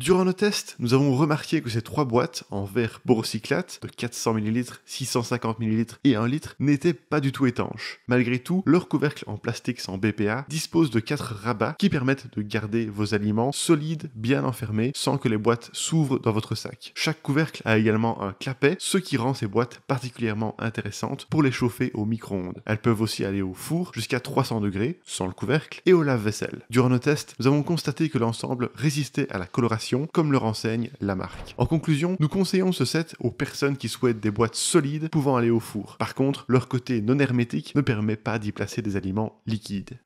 Durant nos tests, nous avons remarqué que ces trois boîtes en verre borocyclate de 400 ml, 650 ml et 1 litre n'étaient pas du tout étanches. Malgré tout, leur couvercle en plastique sans BPA dispose de quatre rabats qui permettent de garder vos aliments solides, bien enfermés, sans que les boîtes s'ouvrent dans votre sac. Chaque couvercle a également un clapet, ce qui rend ces boîtes particulièrement intéressantes pour les chauffer au micro-ondes. Elles peuvent aussi aller au four jusqu'à 300 degrés, sans le couvercle, et au lave-vaisselle. Durant nos tests, nous avons constaté que l'ensemble résistait à la coloration comme le renseigne la marque. En conclusion, nous conseillons ce set aux personnes qui souhaitent des boîtes solides pouvant aller au four. Par contre, leur côté non hermétique ne permet pas d'y placer des aliments liquides.